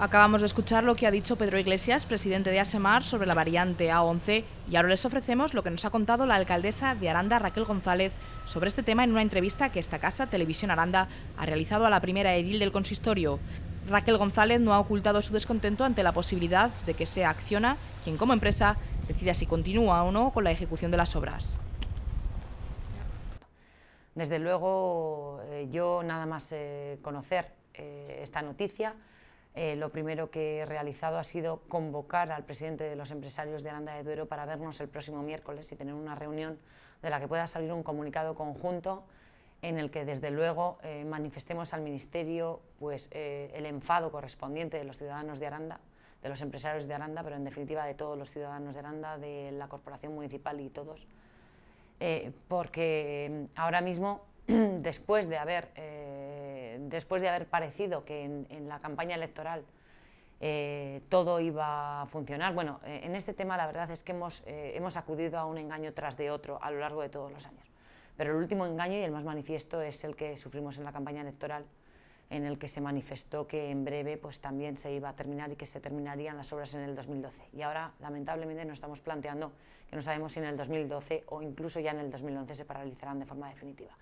Acabamos de escuchar lo que ha dicho Pedro Iglesias, presidente de ASEMAR, sobre la variante A11 y ahora les ofrecemos lo que nos ha contado la alcaldesa de Aranda, Raquel González, sobre este tema en una entrevista que esta casa, Televisión Aranda, ha realizado a la primera edil del consistorio. Raquel González no ha ocultado su descontento ante la posibilidad de que se Acciona quien como empresa decida si continúa o no con la ejecución de las obras. Desde luego, eh, yo nada más eh, conocer eh, esta noticia, eh, lo primero que he realizado ha sido convocar al presidente de los empresarios de Aranda de Duero para vernos el próximo miércoles y tener una reunión de la que pueda salir un comunicado conjunto en el que desde luego eh, manifestemos al Ministerio pues, eh, el enfado correspondiente de los ciudadanos de Aranda, de los empresarios de Aranda, pero en definitiva de todos los ciudadanos de Aranda, de la Corporación Municipal y todos, porque ahora mismo, después de haber después de haber parecido que en, la campaña electoral eh, todo iba a funcionar. Bueno, eh, en este tema la verdad es que eh, hemos, acudido a un engaño tras de otro a lo largo de todos los años. Pero el último engaño y el más manifiesto es el que sufrimos en la campaña electoral, en el que se manifestó que en breve pues, también se iba a terminar y que se terminarían las obras en el 2012. Y ahora, lamentablemente, nos estamos planteando que no sabemos si en el 2012 o incluso ya en el 2011 se paralizarán de forma definitiva.